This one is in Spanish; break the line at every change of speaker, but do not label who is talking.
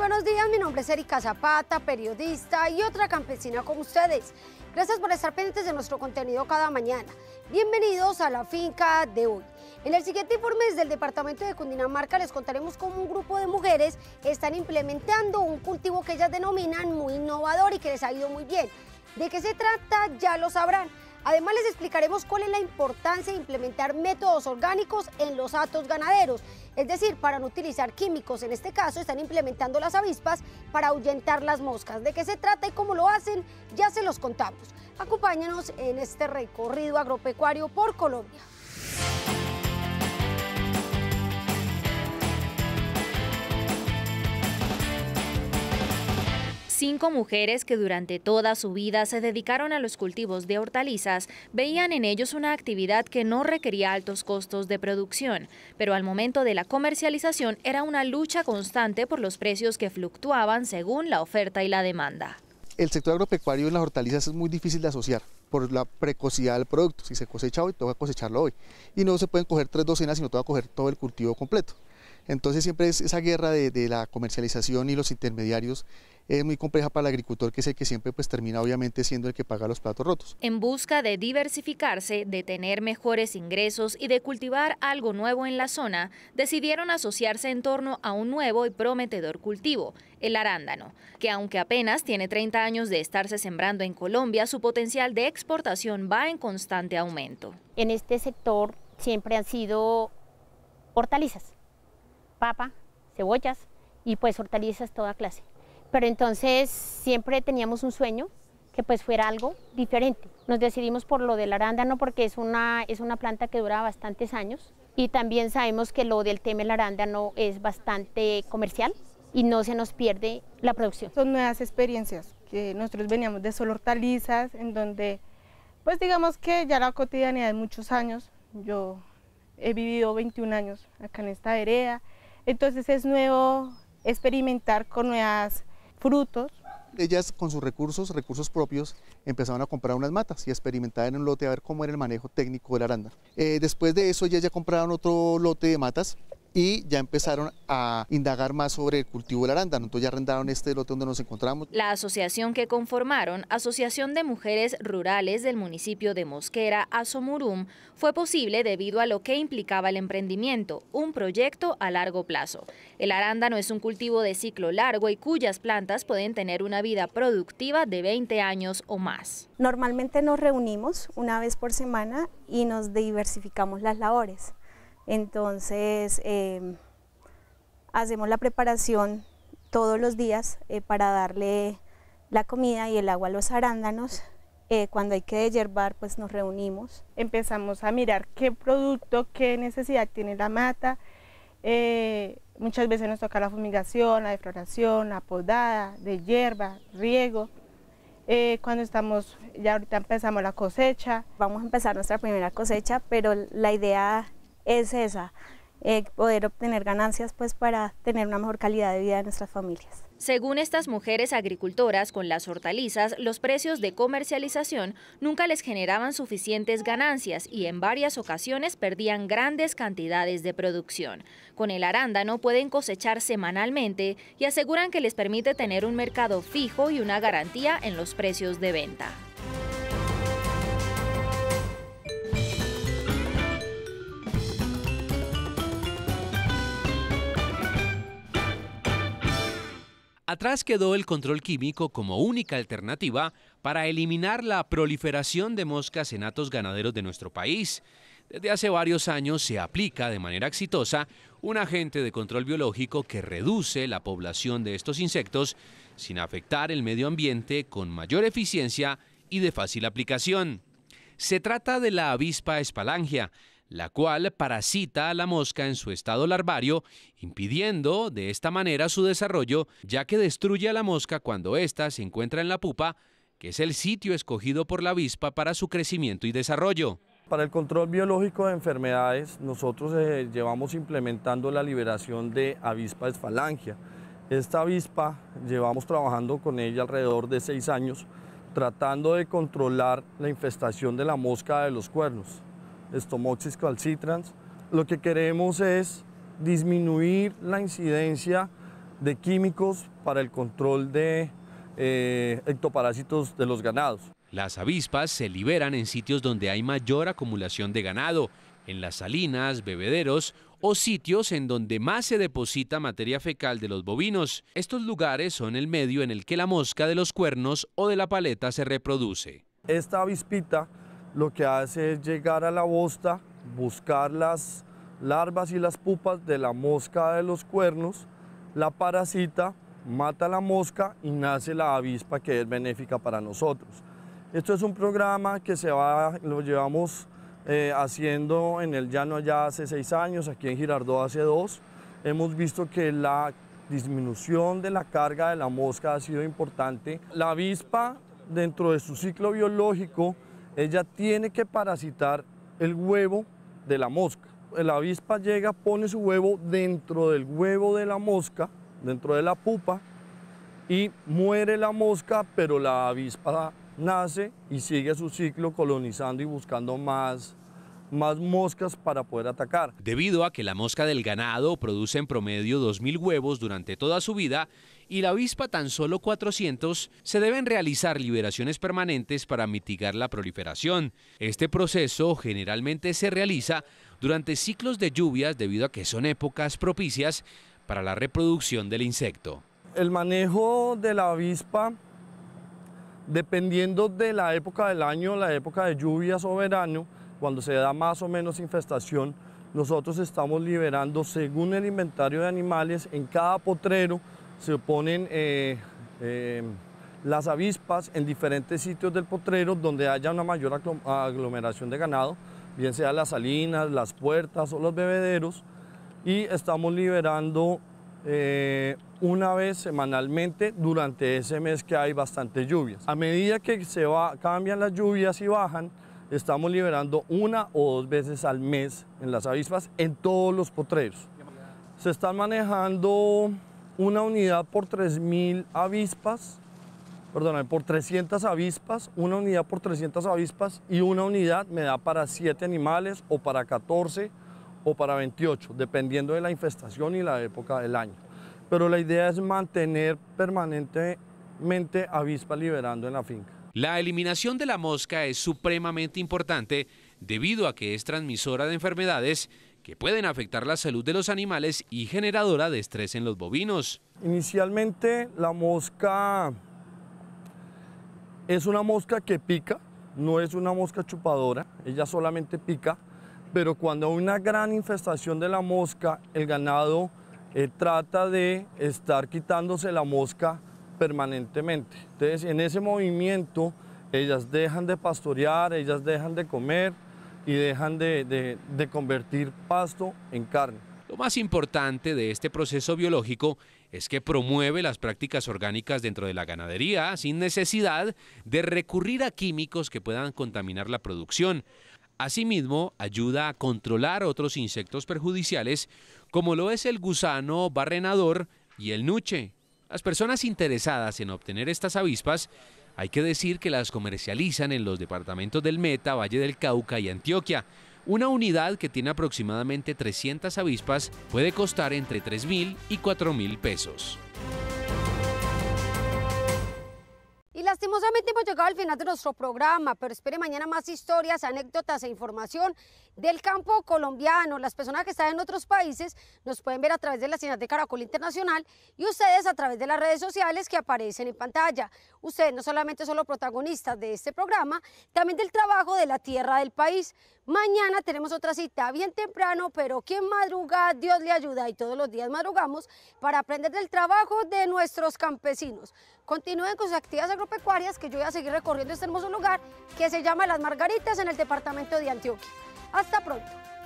buenos días, mi nombre es Erika Zapata, periodista y otra campesina con ustedes. Gracias por estar pendientes de nuestro contenido cada mañana. Bienvenidos a la finca de hoy. En el siguiente informe desde el departamento de Cundinamarca les contaremos cómo un grupo de mujeres están implementando un cultivo que ellas denominan muy innovador y que les ha ido muy bien. ¿De qué se trata? Ya lo sabrán. Además les explicaremos cuál es la importancia de implementar métodos orgánicos en los atos ganaderos, es decir, para no utilizar químicos. En este caso están implementando las avispas para ahuyentar las moscas. ¿De qué se trata y cómo lo hacen? Ya se los contamos. Acompáñanos en este recorrido agropecuario por Colombia.
Cinco mujeres que durante toda su vida se dedicaron a los cultivos de hortalizas veían en ellos una actividad que no requería altos costos de producción, pero al momento de la comercialización era una lucha constante por los precios que fluctuaban según la oferta y la demanda.
El sector agropecuario y las hortalizas es muy difícil de asociar por la precocidad del producto. Si se cosecha hoy, toca cosecharlo hoy. Y no se pueden coger tres docenas, sino toca coger todo el cultivo completo. Entonces siempre es esa guerra de, la comercialización y los intermediarios es muy compleja para el agricultor, que es el que siempre pues, termina obviamente siendo el que paga los platos rotos.
En busca de diversificarse, de tener mejores ingresos y de cultivar algo nuevo en la zona, decidieron asociarse en torno a un nuevo y prometedor cultivo, el arándano, que aunque apenas tiene 30 años de estarse sembrando en Colombia, su potencial de exportación va en constante aumento. En este sector siempre han sido hortalizas papa, cebollas y pues hortalizas toda clase. Pero entonces siempre teníamos un sueño que pues fuera algo diferente. Nos decidimos por lo del arándano porque es una, es una planta que dura bastantes años y también sabemos que lo del tema del arándano es bastante comercial y no se nos pierde la producción. Son nuevas experiencias, que nosotros veníamos de solo hortalizas, en donde pues digamos que ya la cotidianidad de muchos años, yo he vivido 21 años acá en esta vereda, entonces es nuevo experimentar con nuevas
frutos. Ellas con sus recursos, recursos propios, empezaron a comprar unas matas y experimentar en un lote a ver cómo era el manejo técnico de la aranda. Eh, después de eso ellas ya compraron otro lote de matas y ya empezaron a indagar más sobre el cultivo del arándano. Entonces ya arrendaron este lote donde nos encontramos.
La asociación que conformaron, Asociación de Mujeres Rurales del municipio de Mosquera, Asomurum, fue posible debido a lo que implicaba el emprendimiento, un proyecto a largo plazo. El arándano es un cultivo de ciclo largo y cuyas plantas pueden tener una vida productiva de 20 años o más. Normalmente nos reunimos una vez por semana y nos diversificamos las labores. Entonces, em, hacemos la preparación todos los días eh, para darle la comida y el agua a los arándanos. Eh, cuando hay que deyerbar, pues nos reunimos. Empezamos a mirar qué producto, qué necesidad tiene la mata. Eh, muchas veces nos toca la fumigación, la defloración, la podada, de hierba, riego. cuando estamos, ya ahorita empezamos la cosecha. Vamos a empezar nuestra primera cosecha, pero la idea es esa, eh, poder obtener ganancias pues para tener una mejor calidad de vida de nuestras familias. Según estas mujeres agricultoras, con las hortalizas, los precios de comercialización nunca les generaban suficientes ganancias y en varias ocasiones perdían grandes cantidades de producción. Con el arándano pueden cosechar semanalmente y aseguran que les permite tener un mercado fijo y una garantía en los precios de venta.
Atrás quedó el control químico como única alternativa para eliminar la proliferación de moscas en atos ganaderos de nuestro país. Desde hace varios años se aplica de manera exitosa un agente de control biológico que reduce la población de estos insectos sin afectar el medio ambiente con mayor eficiencia y de fácil aplicación. Se trata de la avispa espalangia, la cual parasita a la mosca en su estado larvario, impidiendo de esta manera su desarrollo, ya que destruye a la mosca cuando ésta se encuentra en la pupa, que es el sitio escogido por la avispa para su crecimiento y desarrollo.
Para el control biológico de enfermedades, nosotros eh, llevamos implementando la liberación de avispa esfalangia. Esta avispa llevamos trabajando con ella alrededor de seis años, tratando de controlar la infestación de la mosca de los cuernos. Stomoxis calcitrans. Lo que queremos es disminuir la incidencia de químicos para el control de eh, ectoparásitos de los ganados. Las avispas se
liberan en sitios donde hay mayor acumulación de ganado, en las salinas, bebederos o sitios en donde más se deposita materia fecal de los bovinos. Estos lugares son el medio en el que la mosca de los cuernos o de la paleta se reproduce.
Esta avispita lo que hace es llegar a la bosta, buscar las larvas y las pupas de la mosca de los cuernos, la parasita, mata la mosca y nace la avispa que es benéfica para nosotros. Esto es un programa que se va, lo llevamos eh, haciendo en el llano ya hace seis años, aquí en Girardot hace dos. Hemos visto que la disminución de la carga de la mosca ha sido importante. La avispa, dentro de su ciclo biológico, ella tiene que parasitar el huevo de la mosca. La avispa llega, pone su huevo dentro del huevo de la mosca, dentro de la pupa, y muere la mosca, pero la avispa nace y sigue su ciclo colonizando y buscando más, más moscas para poder atacar. Debido a
que la mosca del ganado produce en promedio 2.000 huevos durante toda su vida, y la avispa tan solo 400, se deben realizar liberaciones permanentes para mitigar la proliferación. Este proceso generalmente se realiza durante ciclos de lluvias debido a que son épocas propicias para la reproducción del insecto.
El manejo de la avispa, dependiendo de la época del año, la época de lluvias o verano, cuando se da más o menos infestación, nosotros estamos liberando según el inventario de animales en cada potrero se ponen eh, eh, las avispas en diferentes sitios del potrero donde haya una mayor aglomeración de ganado, bien sea las salinas, las puertas o los bebederos, y estamos liberando eh, una vez semanalmente durante ese mes que hay bastantes lluvias. A medida que se va, cambian las lluvias y bajan, estamos liberando una o dos veces al mes en las avispas en todos los potreros. Se están manejando una unidad por 3.000 avispas, perdón, por 300 avispas, una unidad por 300 avispas y una unidad me da para 7 animales o para 14 o para 28, dependiendo de la infestación y la época del año. Pero la idea es mantener permanentemente avispas liberando en la finca.
La eliminación de la mosca es supremamente importante debido a que es transmisora de enfermedades que pueden afectar la salud de los animales y generadora de estrés en los bovinos.
Inicialmente la mosca es una mosca que pica, no es una mosca chupadora, ella solamente pica, pero cuando hay una gran infestación de la mosca, el ganado eh, trata de estar quitándose la mosca permanentemente. Entonces en ese movimiento ellas dejan de pastorear, ellas dejan de comer, y dejan de, convertir pasto en
carne. Lo más importante de este proceso biológico es que promueve las prácticas orgánicas dentro de la ganadería sin necesidad de recurrir a químicos que puedan contaminar la producción. Asimismo, ayuda a controlar otros insectos perjudiciales como lo es el gusano barrenador y el nuche. Las personas interesadas en obtener estas avispas hay que decir que las comercializan en los departamentos del Meta, Valle del Cauca y Antioquia. Una unidad que tiene aproximadamente 300 avispas puede costar entre 3.000 y 4.000 pesos.
Lastimosamente hemos llegado al final de nuestro programa, pero espere mañana más historias, anécdotas e información del campo colombiano. Las personas que están en otros países nos pueden ver a través de la señal de Caracol Internacional y ustedes a través de las redes sociales que aparecen en pantalla. Ustedes no solamente son los protagonistas de este programa, también del trabajo de la tierra del país. Mañana tenemos otra cita bien temprano, pero quien madruga, Dios le ayuda y todos los días madrugamos para aprender del trabajo de nuestros campesinos. Continúen con sus actividades agropecuarias que yo voy a seguir recorriendo este hermoso lugar que se llama Las Margaritas en el departamento de Antioquia. Hasta pronto.